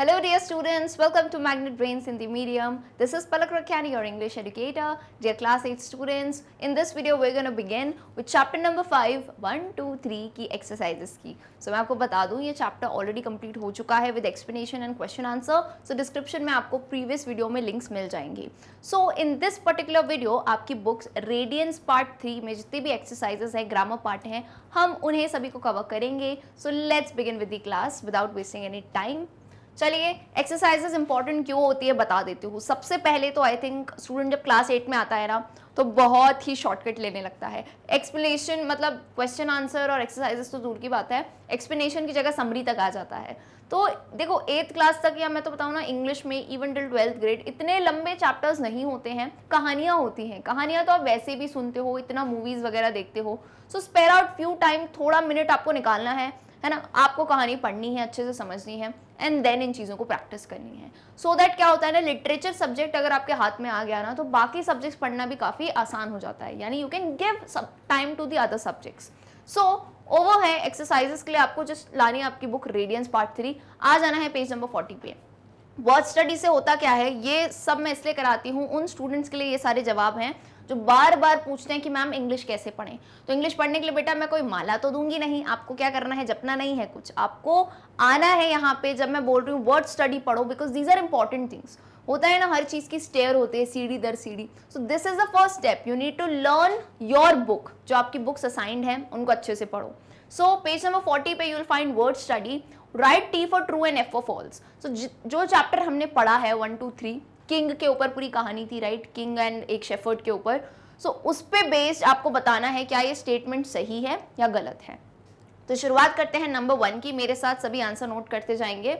Hello dear students, welcome to Magnet Brains in the Medium. This is Palak Rakhani, your English educator. Dear class 8 students, in this video we're going to begin with chapter number 5, 1, 2, 3 की exercises की. So मैं आपको बता दूं ये chapter already complete हो चुका है with explanation and question answer. So description में आपको previous video में links मिल जाएंगे. So in this particular video आपकी books Radiance Part 3 में जितनी भी exercises हैं grammar part हैं हम उन्हें सभी को cover करेंगे. So let's begin with the class without wasting any time. चलिए एक्सरसाइजेस इंपॉर्टेंट क्यों होती है बता देती हूँ सबसे पहले तो आई थिंक स्टूडेंट जब क्लास एट में आता है ना तो बहुत ही शॉर्टकट लेने लगता है एक्सप्लेनेशन मतलब क्वेश्चन आंसर और एक्सरसाइजेस तो दूर की बात है एक्सप्लेनेशन की जगह समरी तक आ जाता है तो देखो एट्थ क्लास तक या मैं तो बताऊँ ना इंग्लिश में इवन टिल ट्वेल्थ ग्रेड इतने लंबे चैप्टर्स नहीं होते हैं कहानियाँ होती हैं कहानियाँ तो आप वैसे भी सुनते हो इतना मूवीज़ वगैरह देखते हो so spare out few time थोड़ा मिनट आपको निकालना है है ना आपको कहानी पढ़नी है अच्छे से समझनी है एंड देन इन चीज़ों को प्रैक्टिस करनी है सो so दैट क्या होता है ना लिटरेचर सब्जेक्ट अगर आपके हाथ में आ गया ना तो बाकी सब्जेक्ट्स पढ़ना भी काफ़ी आसान हो जाता है यानी you can give time to the other subjects so over है एक्सरसाइजेस के लिए आपको जस्ट लानी है आपकी बुक रेडियंस पार्ट थ्री आ जाना है पेज नंबर फोर्टी पे वर्ड स्टडी से होता क्या है ये सब मैं इसलिए कराती हूँ उन स्टूडेंट्स के लिए ये सारे जवाब हैं जो बार बार पूछते हैं कि मैम इंग्लिश कैसे पढ़े तो इंग्लिश पढ़ने के लिए बेटा मैं कोई माला तो दूंगी नहीं आपको क्या करना है जपना नहीं है कुछ आपको आना है यहाँ पे जब मैं बोल रही हूँ वर्ड स्टडी पढ़ो because these are important things होता है ना हर चीज़ की स्टेयर होती है सीढ़ी दर सीढ़ी so this is the first step you need to learn your book जो आपकी बुक्स असाइंड है उनको अच्छे से पढ़ो सो पेज नंबर फोर्टी पे you'll find word study right T for true and F for false so जो chapter हमने पढ़ा है वन टू थ्री किंग के ऊपर पूरी कहानी थी राइट किंग एंड एक शेफर्ड के ऊपर सो so, उस पर बेस्ड आपको बताना है क्या ये स्टेटमेंट सही है या गलत है तो शुरुआत करते हैं नंबर वन की मेरे साथ सभी आंसर नोट करते जाएंगे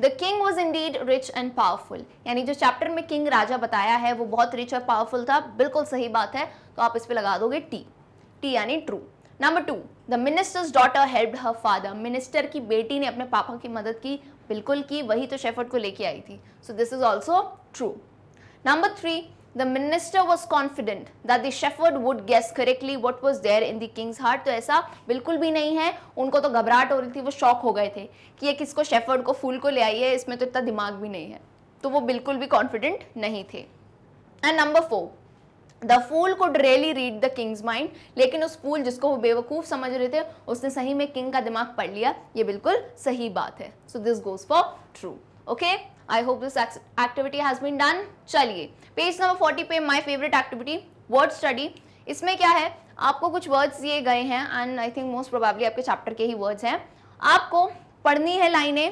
the king was indeed rich and powerful यानी जो चैप्टर में किंग राजा बताया है वो बहुत रिच और पावरफुल था बिल्कुल सही बात है तो आप इस पर लगा दोगे टी टी यानी true number two the minister's daughter help her father minister की बेटी ने अपने पापा की मदद की बिल्कुल की वही तो शेफर्ड को लेके आई थी so this is also true number three the minister was confident that the shepherd would guess correctly what was there in the king's heart तो ऐसा बिल्कुल भी नहीं है उनको तो घबराहट हो रही थी वो शॉक हो गए थे कि ये किसको शेफर्ड को फूल को ले आई है इसमें तो इतना दिमाग भी नहीं है तो वो बिल्कुल भी कॉन्फिडेंट नहीं थे and number four the fool could really read the king's mind लेकिन उस फूल जिसको वो बेवकूफ़ समझ रहे थे उसने सही में किंग का दिमाग पढ़ लिया ये बिल्कुल सही बात है so this goes for true okay I hope this activity has been done चलिए पेज नंबर फोर्टी पे my favourite activity word study इसमें क्या है आपको कुछ वर्ड्स दिए गए हैं and I think most probably आपके चैप्टर के ही वर्ड्स हैं आपको पढ़नी है लाइनें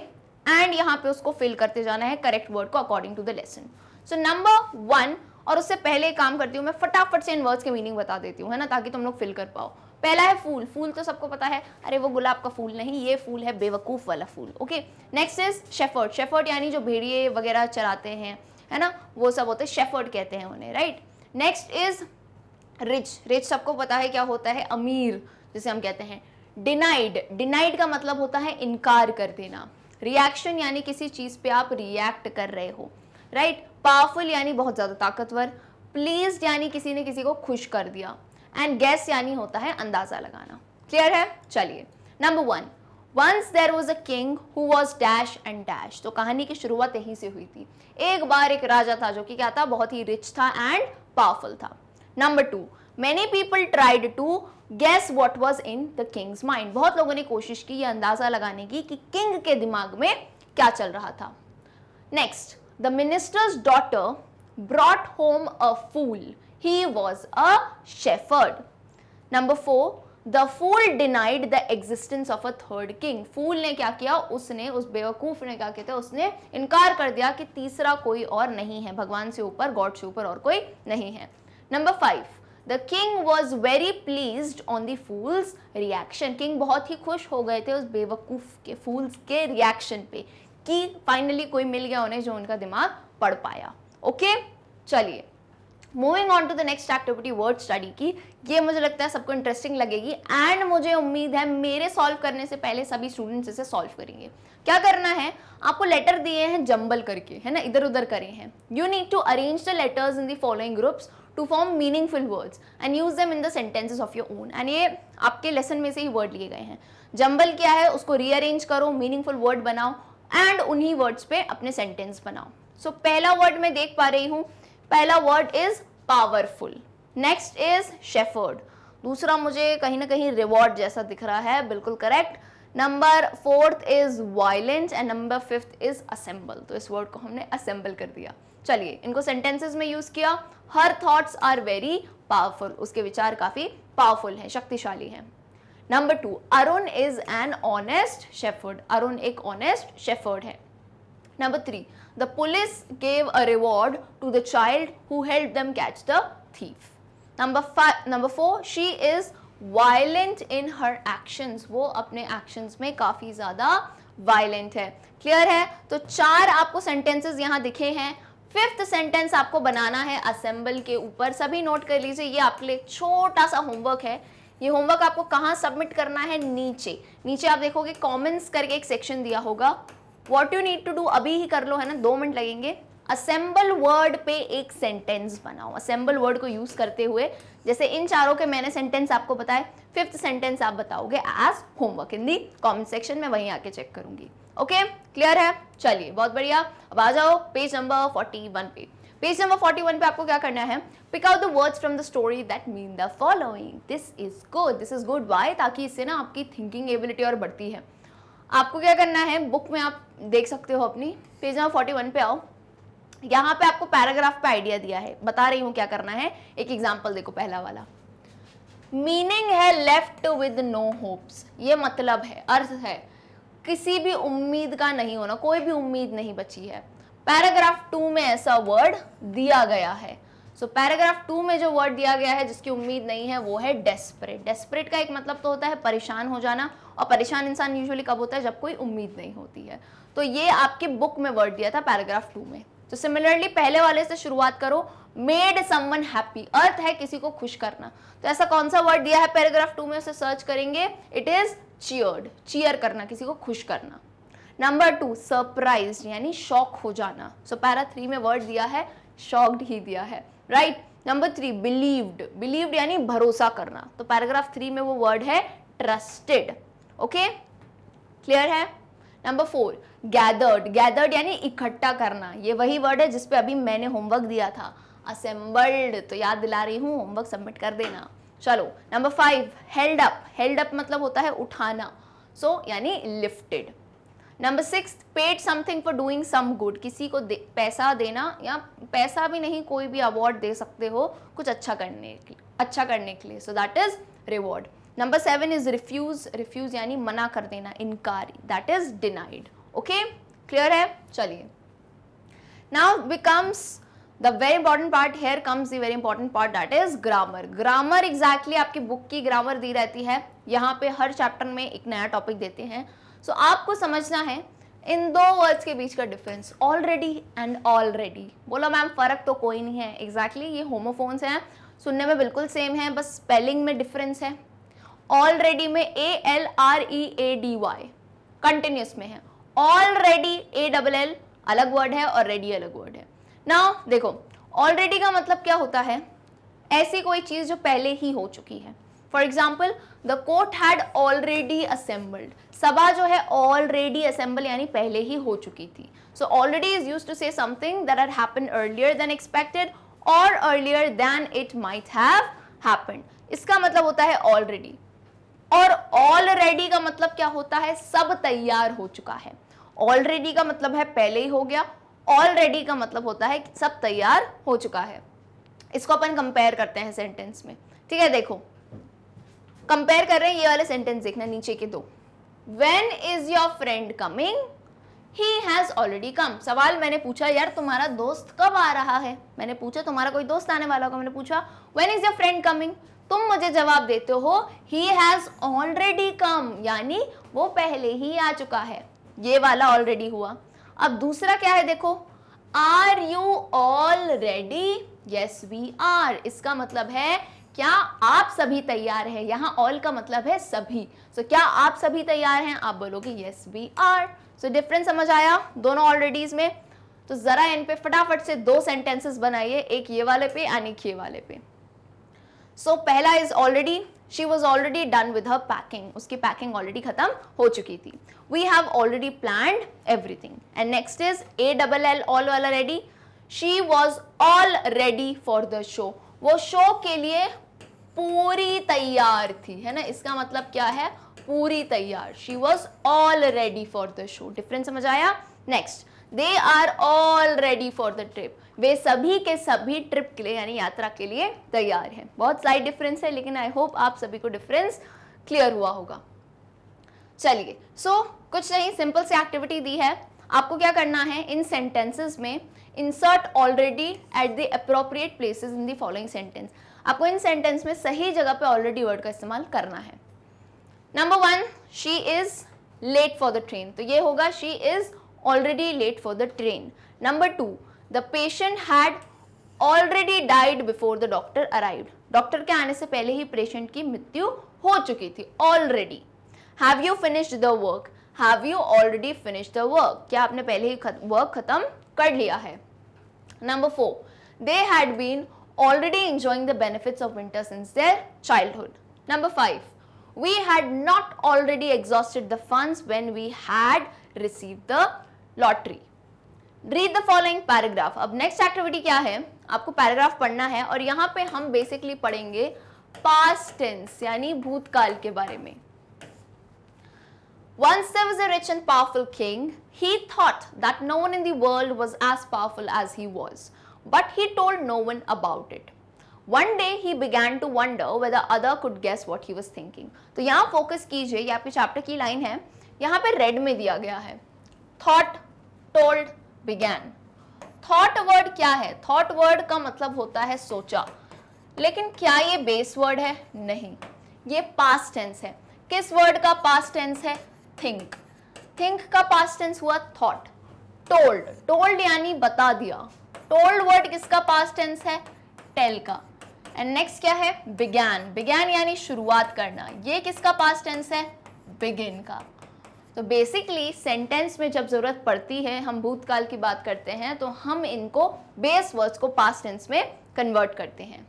एंड यहाँ पे उसको फिल करते जाना है करेक्ट वर्ड को according to the lesson so number one और उससे पहले काम करती हूँ मैं फटाफट से इन वर्ड्स की मीनिंग बता देती हूँ है ना ताकि तुम लोग फिल कर पाओ पहला है फूल फूल तो सबको पता है अरे वो गुलाब का फूल नहीं ये फूल है बेवकूफ़ वाला fool okay next is shepherd shepherd यानी जो भेड़िए वगैरह चराते हैं है ना वो सब होते हैं शेफर्ट कहते हैं उन्हें right next is rich rich सबको पता है क्या होता है अमीर जिसे हम कहते हैं डिनाइड डिनाइड का मतलब होता है इनकार कर देना रिएक्शन यानी किसी चीज़ पे आप रिएक्ट कर रहे हो राइट पावरफुल यानी बहुत ज़्यादा ताकतवर प्लीज यानी किसी ने किसी को खुश कर दिया एंड गैस यानी होता है अंदाज़ा लगाना क्लियर है चलिए number one once there was a king who was dash and dash तो कहानी की शुरुआत यहीं से हुई थी एक बार एक राजा था जो कि क्या था बहुत ही रिच था एंड पावरफुल था number two many people tried to guess what was in the king's mind बहुत लोगों ने कोशिश की यह अंदाजा लगाने की कि किंग के दिमाग में क्या चल रहा था next the minister's daughter brought home a fool. He was a shepherd. Number 4 the fool denied the existence of a third king fool ने क्या किया उसने उस बेवकूफ ने क्या किया उसने इनकार कर दिया कि तीसरा कोई और नहीं है भगवान से ऊपर गॉड से ऊपर और कोई नहीं है number five the king was very pleased on the fool's reaction king बहुत ही खुश हो गए थे उस बेवकूफ के फूल्स के रिएक्शन पे कि फाइनली कोई मिल गया उन्हें जो उनका दिमाग पढ़ पाया ओके चलिए moving on to the next activity word study की ये मुझे लगता है सबको इंटरेस्टिंग लगेगी एंड मुझे उम्मीद है मेरे सॉल्व करने से पहले सभी स्टूडेंट्स इसे सॉल्व करेंगे क्या करना है आपको लेटर दिए हैं जंबल करके है ना इधर उधर करे हैं you need to arrange the letters in the following groups to form meaningful words and use them in the sentences of your own and ये आपके लेसन में से ही वर्ड लिए गए हैं जंबल क्या है उसको रीअरेंज करो मीनिंगफुल वर्ड बनाओ एंड उन्हीं वर्ड्स पे अपने सेंटेंस बनाओ सो so, पहला वर्ड मैं देख पा रही हूँ पहला word is powerful next is shepherd दूसरा मुझे कहीं ना कहीं रिवॉर्ड जैसा दिख रहा है बिल्कुल correct number fourth is violence and number fifth is assemble तो इस वर्ड को हमने असेंबल कर दिया चलिए इनको सेंटेंसेस में यूज़ किया her thoughts are very powerful उसके विचार काफ़ी पावरफुल हैं शक्तिशाली हैं number two Arun is an honest shepherd Arun एक ऑनेस्ट शेफर्ड है number three the police gave a reward to the child who help them catch the thief number five number four she is violent in her actions वो अपने actions में काफ़ी ज़्यादा violent है clear है तो चार आपको सेंटेंसेस यहाँ दिखे हैं फिफ्थ सेंटेंस आपको बनाना है असेंबल के ऊपर सभी नोट कर लीजिए ये आपके लिए छोटा सा होमवर्क है ये होमवर्क आपको कहाँ सबमिट करना है नीचे नीचे आप देखोगे कॉमेंट्स करके एक सेक्शन दिया होगा what you need to do अभी ही कर लो है ना दो मिनट लगेंगे असेंबल वर्ड पे एक सेंटेंस बनाओ असेंबल वर्ड को यूज करते हुए जैसे इन चारों के मैंने सेंटेंस आपको बताए फिफ्थ सेंटेंस आप बताओगे as homework in the comment section में वहीं आके चेक करूंगी ओके okay? क्लियर है चलिए बहुत बढ़िया अब आ जाओ पेज नंबर फोर्टी वन पे पेज नंबर 41 पे आपको क्या करना है pick out the words from the story that mean the following this is good this is good why ताकि इससे ना आपकी थिंकिंग एबिलिटी और बढ़ती है आपको क्या करना है बुक में आप देख सकते हो अपनी पेज नंबर 41 पे आओ यहाँ पे आपको पैराग्राफ पे आइडिया दिया है बता रही हूँ क्या करना है एक एग्जाम्पल देखो पहला वाला मीनिंग है लेफ्ट विद नो होप्स ये मतलब है अर्थ है किसी भी उम्मीद का नहीं होना कोई भी उम्मीद नहीं बची है पैराग्राफ टू में ऐसा वर्ड दिया गया है सो पैराग्राफ टू में जो वर्ड दिया गया है जिसकी उम्मीद नहीं है वो है डेस्परेट डेस्परेट का एक मतलब तो होता है परेशान हो जाना और परेशान इंसान यूजुअली कब होता है जब कोई उम्मीद नहीं होती है तो ये आपके बुक में वर्ड दिया था पैराग्राफ टू में तो सिमिलरली पहले वाले से शुरुआत करो मेड समवन हैप्पी अर्थ है किसी को खुश करना तो ऐसा कौन सा वर्ड दिया है पैराग्राफ टू में उसे सर्च करेंगे इट इज चीयर्ड चीयर करना किसी को खुश करना नंबर टू सरप्राइज यानी शॉक हो जाना सो पैरा थ्री में वर्ड दिया है शॉक्ड ही दिया है right number three believed believed यानी भरोसा करना तो पैराग्राफ थ्री में वो वर्ड है ट्रस्टेड ओके क्लियर है नंबर फोर गैदर्ड गैदर्ड यानी इकट्ठा करना ये वही वर्ड है जिसपे अभी मैंने होमवर्क दिया था असेंबल्ड तो याद दिला रही हूँ होमवर्क सबमिट कर देना चलो number five held up held up मतलब होता है उठाना सो so, यानी lifted number six paid something for doing some good किसी को दे, पैसा देना या पैसा भी नहीं कोई भी अवार्ड दे सकते हो कुछ अच्छा करने अच्छा करने के लिए so that is reward number seven is refuse refuse यानी मना कर देना इनकार that is denied okay clear है चलिए now becomes the very important part here comes the very important part that is grammar grammar exactly आपकी book की grammar दी रहती है यहाँ पे हर चैप्टर में एक नया टॉपिक देते हैं सो so, आपको समझना है इन दो वर्ड्स के बीच का डिफरेंस ऑलरेडी एंड ऑलरेडी बोलो मैम फ़र्क तो कोई नहीं है एग्जैक्टली exactly, ये होमोफोन्स हैं सुनने में बिल्कुल सेम है बस स्पेलिंग में डिफरेंस है ऑलरेडी में A L R E A D Y continuous में है ऑलरेडी ए डबल एल अलग वर्ड है और रेडी अलग वर्ड है ना देखो ऑलरेडी का मतलब क्या होता है ऐसी कोई चीज़ जो पहले ही हो चुकी है for example the court had already assembled सभा जो है ऑलरेडी असेंबल यानी पहले ही हो चुकी थी so already is use to say something that are happen earlier than expected और earlier than it might have happen इसका मतलब होता है ऑलरेडी और ऑलरेडी का मतलब क्या होता है सब तैयार हो चुका है ऑलरेडी का मतलब है पहले ही हो गया ऑलरेडी का मतलब होता है कि सब तैयार हो चुका है इसको अपन कंपेयर करते हैं सेंटेंस में ठीक है देखो कंपेयर कर रहे हैं ये वाले सेंटेंस देखना नीचे के दो when is your friend coming he has already come सवाल मैंने पूछा यार तुम्हारा दोस्त कब आ रहा है मैंने पूछा तुम्हारा कोई दोस्त आने वाला होगा मैंने पूछा when is your friend coming तुम मुझे जवाब देते हो ही हैज़ ऑलरेडी कम यानी वो पहले ही आ चुका है ये वाला ऑलरेडी हुआ अब दूसरा क्या है देखो are you all ready yes we are इसका मतलब है क्या आप सभी तैयार हैं यहाँ ऑल का मतलब है सभी सो so, क्या आप सभी तैयार हैं आप बोलोगे yes we are so difference समझ आया दोनों ऑलरेडीज में तो ज़रा इन पे फटाफट से दो सेंटेंसेस बनाइए एक ये वाले पे एंड एक ये वाले पे सो so, पहला is already she was already done with her packing उसकी पैकिंग ऑलरेडी खत्म हो चुकी थी we have already plan everything and next is A double L all वाला ready she was all ready for the show वो show के लिए पूरी तैयार थी है ना इसका मतलब क्या है पूरी तैयार she was all ready for the show difference समझ आया next they are all ready for the trip वे सभी के सभी ट्रिप के लिए यानी यात्रा के लिए तैयार हैं बहुत स्लाइड डिफरेंस है लेकिन आई होप आप सभी को डिफरेंस क्लियर हुआ होगा चलिए सो so, कुछ नहीं सिंपल सी एक्टिविटी दी है आपको क्या करना है इन सेंटेंसेस में insert already at the appropriate places in the following sentence आपको इन सेंटेंस में सही जगह पे ऑलरेडी वर्ड का इस्तेमाल करना है number one she is late for the train तो ये होगा she is already late for the train number two the patient had already died before the doctor arrived doctor के आने से पहले ही पेशेंट की मृत्यु हो चुकी थी already have you finished the work have you already finish the work क्या आपने पहले ही वर्क खत्म कर लिया है number four they had been already enjoying the benefits of winter since their childhood. Number 5. We had not already exhausted the funds when we had received the lottery. Read the following paragraph. अब next activity क्या है आपको paragraph पढ़ना है और यहाँ पे हम बेसिकली पढ़ेंगे पास्ट टेंस यानी भूतकाल के बारे में Once there was a rich and powerful king, he thought that no one in the world was as powerful as he was. but he told no one about it. One day he began to wonder whether other could guess what he was thinking तो यहाँ focus कीजिए ये आपके chapter की line है यहाँ पे red में दिया गया है thought told began thought word क्या है thought word का मतलब होता है सोचा लेकिन क्या ये बेस वर्ड है नहीं ये पास्ट टेंस है किस वर्ड का पास्ट टेंस है थिंक थिंक का पास्ट टेंस हुआ थॉट टोल्ड टोल्ड यानी बता दिया टोल्ड वर्ड किसका पास्ट टेंस है टेल का एंड नेक्स्ट क्या है बिगैन बिगैन यानी शुरुआत करना ये किसका पास्ट टेंस है बिगिन का तो बेसिकली सेंटेंस में जब ज़रूरत पड़ती है हम भूतकाल की बात करते हैं तो हम इनको बेस वर्ड्स को पास्ट टेंस में कन्वर्ट करते हैं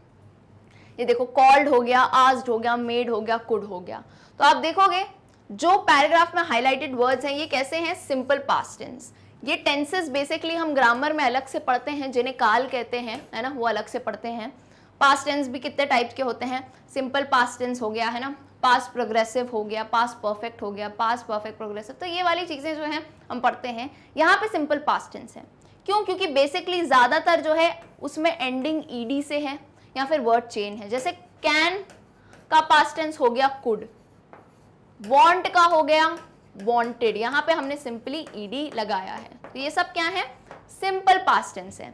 ये देखो कॉल्ड हो गया आस्ड हो गया मेड हो गया कुड हो गया तो आप देखोगे जो पैराग्राफ में हाईलाइटेड वर्ड्स हैं ये कैसे हैं सिंपल पास्ट टेंस ये टेंसेस बेसिकली हम ग्रामर में अलग से पढ़ते हैं जिन्हें काल कहते हैं है ना वो अलग से पढ़ते हैं पास्ट टेंस भी कितने टाइप के होते हैं सिंपल पास्ट टेंस हो गया है ना पास प्रोग्रेसिव हो गया पास परफेक्ट हो गया पास परफेक्ट प्रोग्रेसिव तो ये वाली चीज़ें जो हैं हम पढ़ते हैं यहाँ पे सिंपल पास्ट टेंस है क्यों क्योंकि बेसिकली ज़्यादातर जो है उसमें एंडिंग ईडी से है या फिर वर्ड चेन है जैसे कैन का पास्ट टेंस हो गया कुड वॉन्ट का हो गया वॉन्टेड यहाँ पे हमने सिंपली ईडी लगाया है तो ये सब क्या है सिंपल पास्टेंस है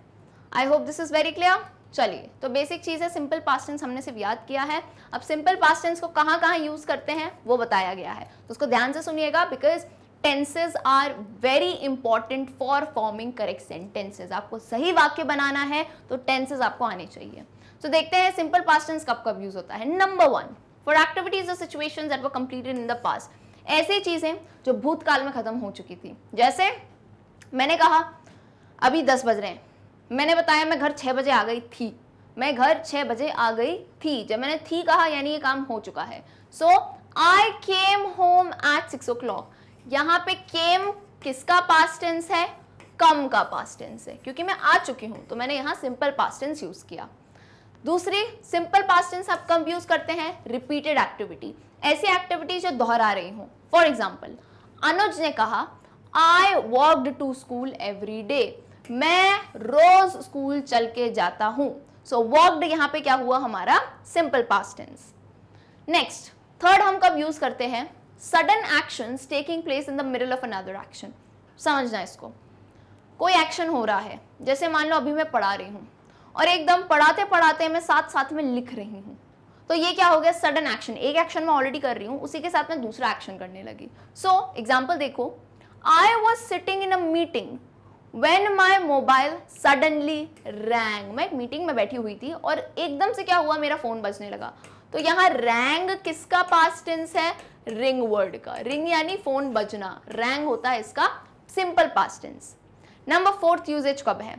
I hope this is very clear चलिए तो बेसिक चीज़ है सिंपल पास्टेंस हमने सिर्फ याद किया है अब सिंपल पास्टेंस को कहाँ कहाँ यूज़ करते हैं वो बताया गया है तो उसको ध्यान से सुनिएगा because tenses are very important for forming correct sentences आपको सही वाक्य बनाना है तो टेंसेज आपको आने चाहिए तो देखते हैं सिंपल पास्ट टेंस कब कब यूज़ होता है नंबर वन फॉर एक्टिविटीज और situation that were completed in the past ऐसी चीज़ें जो भूतकाल में ख़त्म हो चुकी थी जैसे मैंने कहा अभी दस बज रहे हैं मैंने बताया मैं घर छह बजे आ गई थी मैं घर छह बजे आ गई थी जब मैंने थी कहा यानी ये काम हो चुका है so I came home at six o'clock यहाँ पे केम किसका पास्ट टेंस है कम का पास्ट टेंस है क्योंकि मैं आ चुकी हूँ तो मैंने यहाँ सिंपल पास्ट टेंस यूज़ किया दूसरी सिंपल पास्ट टेंस आप कम यूज़ करते हैं रिपीटेड एक्टिविटी ऐसी एक्टिविटीज जो दोहरा रही हूँ फॉर एग्जाम्पल अनुज ने कहा I walk to school every day मैं रोज स्कूल चल के जाता हूँ सो वॉकड यहाँ पे क्या हुआ हमारा simple past tense next third हम कब यूज करते हैं sudden action taking place in the middle of another action समझना इसको कोई एक्शन हो रहा है जैसे मान लो अभी मैं पढ़ा रही हूँ और एकदम पढ़ाते पढ़ाते मैं साथ साथ में लिख रही हूँ तो ये क्या हो गया सडन एक्शन एक एक्शन मैं ऑलरेडी कर रही हूँ उसी के साथ मैं दूसरा एक्शन करने लगी सो so, एग्जाम्पल देखो I was sitting in a meeting when my mobile suddenly rang मैं एक मीटिंग में बैठी हुई थी और एकदम से क्या हुआ मेरा फ़ोन बजने लगा तो यहाँ रैंग किसका पास टेंस है रिंग वर्ड का रिंग यानी फ़ोन बजना रैंग होता है इसका simple past tense number fourth usages कब है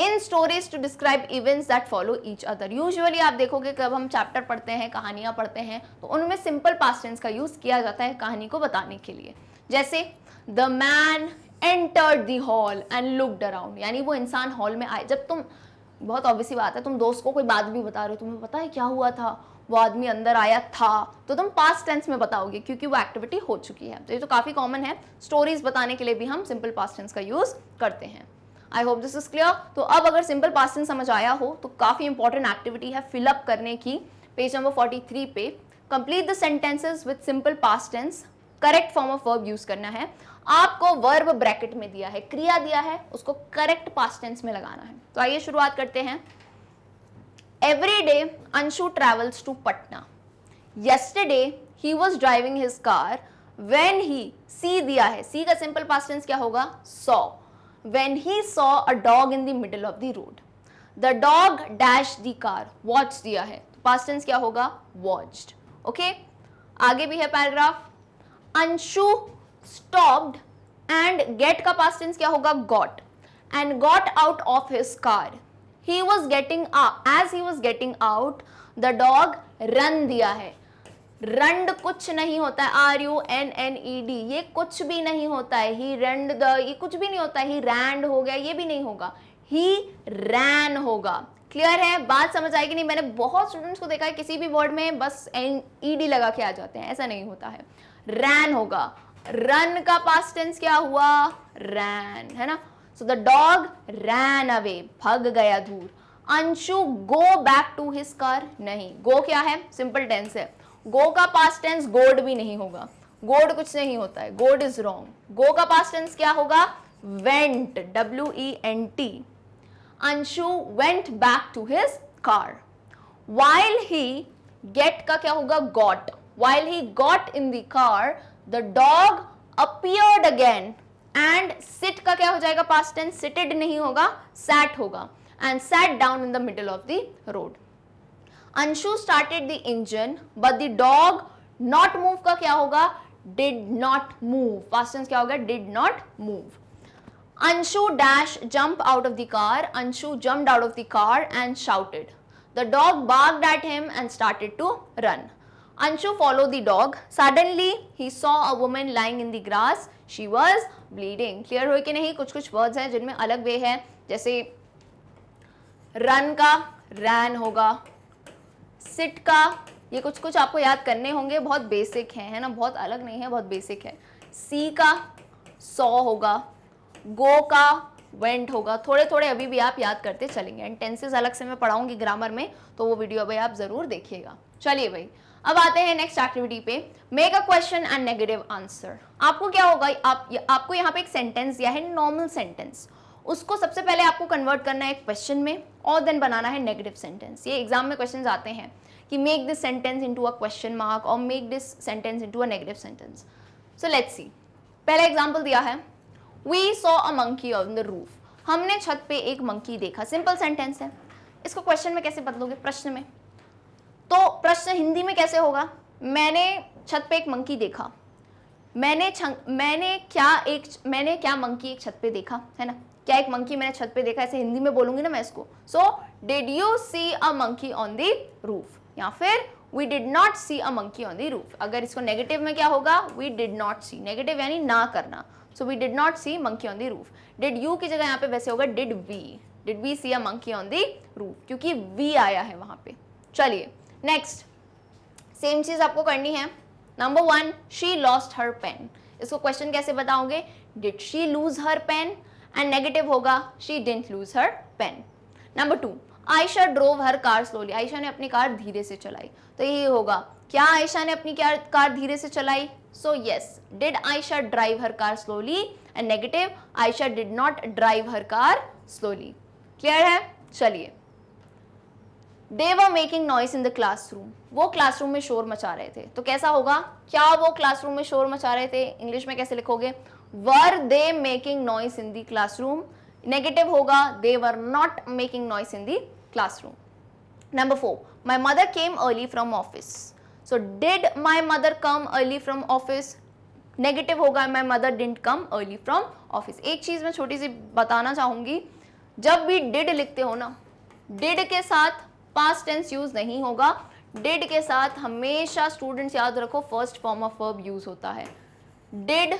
in stories to describe events that follow each other usually आप देखोगे कब हम चैप्टर पढ़ते हैं कहानियां पढ़ते हैं तो उनमें सिंपल पास्टेंस का यूज़ किया जाता है कहानी को बताने के लिए जैसे the man entered the hall and looked around यानी वो इंसान हॉल में आए जब तुम बहुत ऑब्वियसली बात है तुम दोस्त को कोई बात भी बता रहे हो तुम्हें पता है क्या हुआ था वो आदमी अंदर आया था तो तुम पास्ट टेंस में बताओगे क्योंकि वो एक्टिविटी हो चुकी है तो ये तो काफ़ी कॉमन है स्टोरीज बताने के लिए भी हम सिंपल पास्ट टेंस का यूज़ करते हैं I hope this is clear तो अब अगर सिंपल पास समझ आया हो तो काफ़ी इंपॉर्टेंट एक्टिविटी है फिलअप करने की पेज नंबर 43 पे complete the sentences with simple past tense correct form of verb use करना है आपको वर्ब ब्रैकेट में दिया है क्रिया दिया है उसको करेक्ट पास टेंस में लगाना है तो आइए शुरुआत करते हैं every day Anshu travels to Patna day he was driving his car when he see दिया है सी का सिंपल पास टेंस क्या होगा saw when he saw a dog in the middle of the road. The dog dashed the car. Watch दिया है तो past tense क्या होगा Watched. Okay? आगे भी है paragraph Anshu stopped and get का past tense क्या होगा Got. And got out of his car. He was getting up. As he was getting out, the dog run दिया है रंड कुछ नहीं होता है R U N N E D ये कुछ भी नहीं होता है ही रंड द ये कुछ भी नहीं होता ही रैंड हो गया ये भी नहीं होगा ही रैन होगा क्लियर है बात समझ आएगी नहीं मैंने बहुत स्टूडेंट्स को देखा है किसी भी वर्ड में बस एन ई डी लगा के आ जाते हैं ऐसा नहीं होता है रैन होगा रन का पास्ट टेंस क्या हुआ रैन है ना so the dog ran away भग गया दूर Anshu go back to his car नहीं गो क्या है सिंपल टेंस है गो का पास्ट टेंस गोड भी नहीं होगा गोड कुछ नहीं होता है गोड इज रॉन्ग गो का पास्ट टेंस क्या होगा went W E N T Anshu went back to his car while he get का क्या होगा got while he got in there the dog appeared again and sit का क्या हो जाएगा पास्ट टेंस सिटेड नहीं होगा सैट होगा and sat down in the middle of the road Anshu started the engine but the dog not move का क्या होगा डिड नॉट मूव फास्ट क्या होगा did not move Anshu dash jump out of the car Anshu jump out of the car and shouted the dog barked at him and started to run Anshu follow the dog suddenly he saw a women lying in the grass she was bleeding clear हुए कि नहीं कुछ कुछ words हैं जिनमें अलग वे है जैसे रन का रैन होगा सिट का ये कुछ कुछ आपको याद करने होंगे बहुत बेसिक है है ना बहुत अलग नहीं है बहुत बेसिक है सी का सौ होगा गो का वेंट होगा थोड़े थोड़े अभी भी आप याद करते चलेंगे एंड टेंसेज अलग से मैं पढ़ाऊंगी ग्रामर में तो वो वीडियो भाई आप ज़रूर देखिएगा चलिए भाई अब आते हैं नेक्स्ट एक्टिविटी पे make a question and negative answer आपको क्या होगा आप आपको यहाँ पे एक सेंटेंस दिया है नॉर्मल सेंटेंस उसको सबसे पहले आपको कन्वर्ट करना है क्वेश्चन में और देन बनाना है नेगेटिव सेंटेंस ये एग्जाम में क्वेश्चन आते हैं कि make this sentence into a question mark और make this sentence into a negative sentence so let's see पहला एग्जाम्पल दिया है we saw a monkey on the roof हमने छत पे एक मंकी देखा सिंपल सेंटेंस है इसको क्वेश्चन में कैसे बदलोगे प्रश्न में तो प्रश्न हिंदी में कैसे होगा मैंने छत पे एक मंकी देखा मैंने मैंने क्या एक मैंने क्या मंकी एक छत पे देखा है ना क्या एक मंकी मैंने छत पे देखा ऐसे हिंदी में बोलूंगी ना मैं इसको so did you see a monkey on the roof या फिर we did not see a monkey on the roof अगर इसको नेगेटिव में क्या होगा we did not see negative यानी ना करना so we did not see monkey on the roof did you की जगह यहाँ पे वैसे होगा did we did we see a monkey on the roof क्योंकि वी आया है वहां पे चलिए नेक्स्ट सेम चीज़ आपको करनी है number one she lost her pen इसको क्वेश्चन कैसे बताओगे did she lose her pen and negative होगा she didn't lose her pen number two Ayesha drove her car slowly Ayesha ने अपनी कार धीरे से चलाई तो यही होगा क्या आयशा ने अपनी कार धीरे से चलाई so yes did Ayesha drive her car slowly and negative Ayesha did not drive her car slowly clear है चलिए they were making noise in the classroom वो क्लासरूम में शोर मचा रहे थे तो कैसा होगा क्या वो क्लासरूम में शोर मचा रहे थे इंग्लिश में कैसे लिखोगे were they making noise in the classroom negative होगा they were not making noise in the classroom number four my mother came early from office so did my mother come early from office negative होगा my mother didn't come early from office एक चीज़ मैं छोटी सी बताना चाहूंगी जब भी did लिखते हो ना डिड के साथ पास्ट टेंस यूज़ नहीं होगा डिड के साथ हमेशा स्टूडेंट्स याद रखो first form of verb use होता है डिड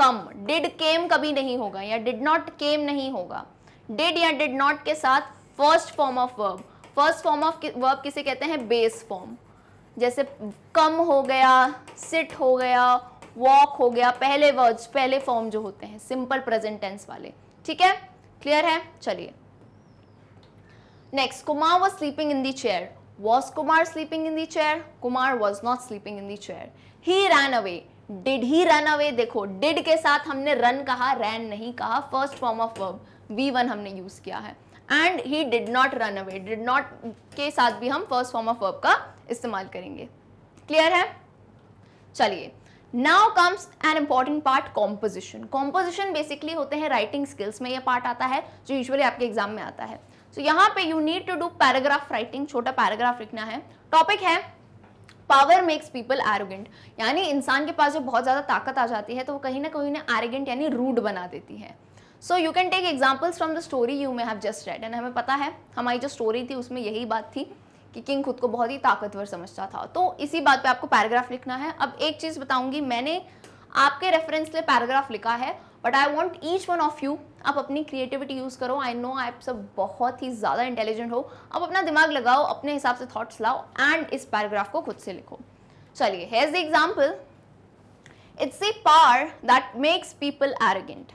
कम डिड केम कभी नहीं होगा या डिड नॉट केम नहीं होगा डिड या डिड नॉट के साथ first form of verb first form of verb किसे कहते हैं बेस फॉर्म जैसे कम हो गया सिट हो गया वॉक हो गया पहले वर्ड्स पहले फॉर्म जो होते हैं सिंपल प्रेजेंट टेंस वाले ठीक है क्लियर है चलिए next Kumar was sleeping in the chair was Kumar sleeping in the chair Kumar was not sleeping in the chair he ran away did he run away देखो डिड के साथ हमने रन कहा रैन नहीं कहा first form of verb V one हमने use किया है and he did not run away did not के साथ भी हम फर्स्ट फॉर्म ऑफ वर्ब का इस्तेमाल करेंगे क्लियर है चलिए now comes an important part composition composition basically होते हैं राइटिंग स्किल्स में यह पार्ट आता है जो यूजली आपके एग्जाम में आता है सो so, यहाँ पे you need to do paragraph writing छोटा पैराग्राफ लिखना है टॉपिक है पावर मेक्स पीपल एरोगेंट यानी इंसान के पास जब बहुत ज़्यादा ताकत आ जाती है तो वो कहीं ना कहीं ना एरोगेंट यानी रूड बना देती है so you can take examples from the story you may have just read and हमें पता है हमारी जो स्टोरी थी उसमें यही बात थी कि किंग खुद को बहुत ही ताकतवर समझता था तो इसी बात पे आपको पैराग्राफ लिखना है अब एक चीज़ बताऊंगी मैंने आपके रेफरेंस लिए पैराग्राफ लिखा है but I want each one of you आप अपनी क्रिएटिविटी यूज़ करो आई नो आप सब बहुत ही ज़्यादा इंटेलिजेंट हो आप अपना दिमाग लगाओ अपने हिसाब से थॉट्स लाओ एंड इस पैराग्राफ को खुद से लिखो चलिए has the example it's a power that makes people arrogant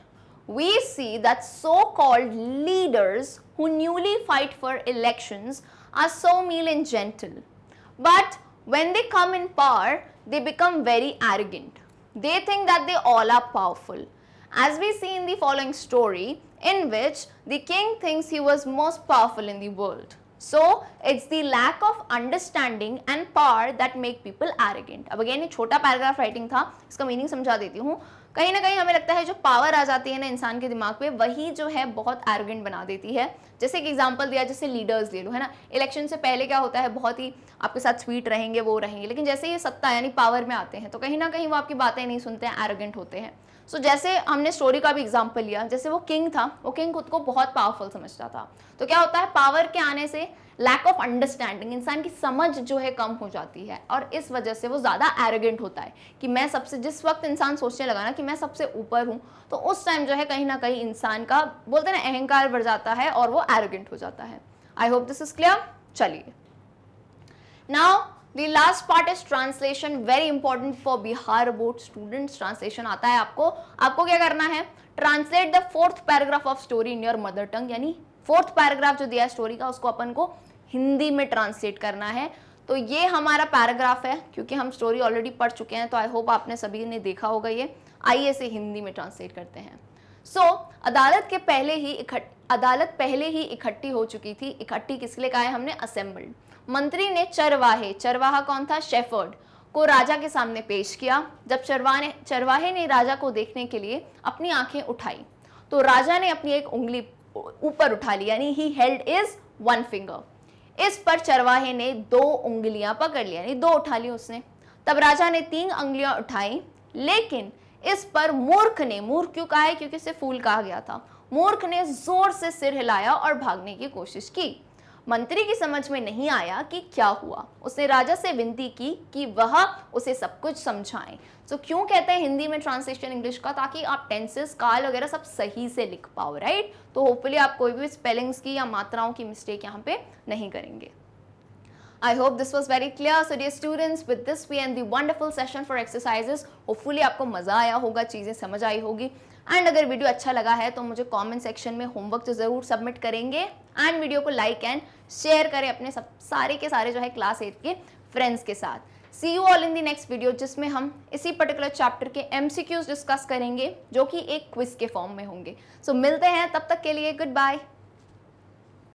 we see that so-called leaders who newly fight for elections are so mild and gentle. But when they come in power, they become very arrogant. They think that they all are powerful. as we see in the following story in which the king thinks he was most powerful in the world. So it's the lack of understanding and power that make people arrogant. अब again ये छोटा paragraph writing था इसका meaning समझा देती हूँ कहीं ना कहीं हमें लगता है जो पावर आ जाती है ना इंसान के दिमाग पे वही जो है बहुत एरोगेंट बना देती है जैसे कि एग्जांपल दिया जैसे लीडर्स ले लो है ना इलेक्शन से पहले क्या होता है बहुत ही आपके साथ स्वीट रहेंगे वो रहेंगे लेकिन जैसे ये सत्ता यानी पावर में आते हैं तो कहीं ना कहीं वो आपकी बातें नहीं सुनते हैं एरोगेंट होते हैं सो so, जैसे हमने स्टोरी का भी एग्जाम्पल लिया जैसे वो किंग था वो किंग खुद को बहुत पावरफुल समझता था तो क्या होता है पावर के आने से लैक ऑफ अंडरस्टैंडिंग इंसान की समझ जो है कम हो जाती है और इस वजह से वो ज़्यादा एरोगेंट होता है कि मैं सबसे जिस वक्त इंसान सोचने लगा ना कि मैं सबसे ऊपर हूँ तो उस टाइम जो है कहीं ना कहीं इंसान का बोलते ना अहंकार बढ़ जाता है और वो एरोगेंट हो जाता है I hope this is clear चलिए now the last part is translation very important for Bihar board student translation आता है आपको आपको क्या करना है translate the fourth paragraph of story in your mother tongue यानी फोर्थ पैराग्राफ जो दिया है स्टोरी का उसको अपन को हिंदी में ट्रांसलेट करना है तो ये हमारा पैराग्राफ है क्योंकि हम स्टोरी ऑलरेडी पढ़ चुके हैं तो आई होप आपने सभी ने देखा होगा ये आइए इसे हिंदी में ट्रांसलेट करते हैं सो so, अदालत के पहले ही इकट्ठ अदालत पहले ही इकट्ठी हो चुकी थी इकट्ठी किसके लिए कहा है हमने असेंबल्ड मंत्री ने चरवाहे चरवाहा कौन था शेफर्ड को राजा के सामने पेश किया जब चरवा ने चरवाहे ने राजा को देखने के लिए अपनी आंखें उठाई तो राजा ने अपनी एक उंगली ऊपर उठा ली यानी he held his one finger इस पर चरवाहे ने दो उंगलियां पकड़ ली यानी दो उठा ली उसने तब राजा ने तीन उंगलियां उठाई लेकिन इस पर मूर्ख ने मूर्ख क्यों कहा है क्योंकि इसे फूल कहा गया था मूर्ख ने जोर से सिर हिलाया और भागने की कोशिश की मंत्री की समझ में नहीं आया कि क्या हुआ उसने राजा से विनती की कि वह उसे सब कुछ समझाएं तो so, क्यों कहते हैं हिंदी में ट्रांसलेशन इंग्लिश का ताकि आप टेंसेस काल वगैरह सब सही से लिख पाओ राइट तो होपफुली आप कोई भी स्पेलिंग्स की या मात्राओं की मिस्टेक यहाँ पे नहीं करेंगे I hope this was very clear so dear students with this we end the wonderful session for exercises hopefully आपको मज़ा आया होगा चीज़ें समझ आई होगी एंड अगर वीडियो अच्छा लगा है तो मुझे कमेंट सेक्शन में होमवर्क तो ज़रूर सबमिट करेंगे एंड वीडियो को लाइक एंड शेयर करें अपने सब सारे के सारे जो है क्लास एट के फ्रेंड्स के साथ see you all in the next video जिसमें हम इसी पर्टिकुलर चैप्टर के एम डिस्कस करेंगे जो कि एक क्विज के फॉर्म में होंगे सो so, मिलते हैं तब तक के लिए गुड बाय